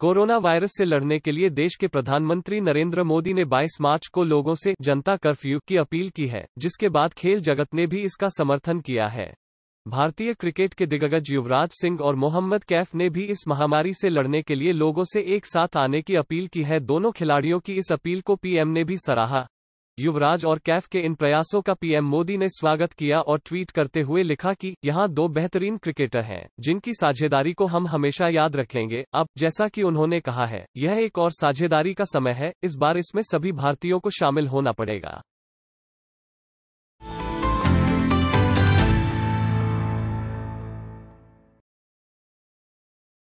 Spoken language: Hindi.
कोरोना वायरस से लड़ने के लिए देश के प्रधानमंत्री नरेंद्र मोदी ने 22 मार्च को लोगों से जनता कर्फ्यू की अपील की है जिसके बाद खेल जगत ने भी इसका समर्थन किया है भारतीय क्रिकेट के दिग्गज युवराज सिंह और मोहम्मद कैफ ने भी इस महामारी से लड़ने के लिए लोगों से एक साथ आने की अपील की है दोनों खिलाड़ियों की इस अपील को पीएम ने भी सराहा युवराज और कैफ के इन प्रयासों का पीएम मोदी ने स्वागत किया और ट्वीट करते हुए लिखा कि यहाँ दो बेहतरीन क्रिकेटर हैं जिनकी साझेदारी को हम हमेशा याद रखेंगे अब जैसा कि उन्होंने कहा है यह एक और साझेदारी का समय है इस बार इसमें सभी भारतीयों को शामिल होना पड़ेगा